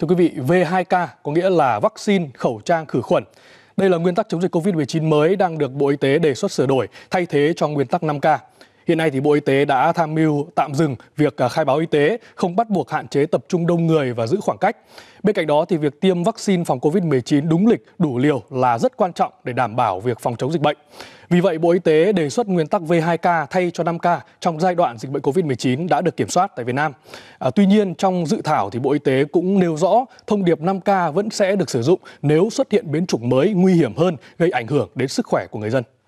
Thưa quý vị, V2K có nghĩa là vaccine, khẩu trang, khử khuẩn. Đây là nguyên tắc chống dịch COVID-19 mới đang được Bộ Y tế đề xuất sửa đổi, thay thế cho nguyên tắc 5K. Hiện nay thì Bộ Y tế đã tham mưu tạm dừng việc à, khai báo y tế, không bắt buộc hạn chế tập trung đông người và giữ khoảng cách. Bên cạnh đó thì việc tiêm vaccine phòng COVID-19 đúng lịch, đủ liều là rất quan trọng để đảm bảo việc phòng chống dịch bệnh. Vì vậy, Bộ Y tế đề xuất nguyên tắc V2K thay cho 5K trong giai đoạn dịch bệnh COVID-19 đã được kiểm soát tại Việt Nam. À, tuy nhiên, trong dự thảo thì Bộ Y tế cũng nêu rõ thông điệp 5K vẫn sẽ được sử dụng nếu xuất hiện biến chủng mới nguy hiểm hơn gây ảnh hưởng đến sức khỏe của người dân.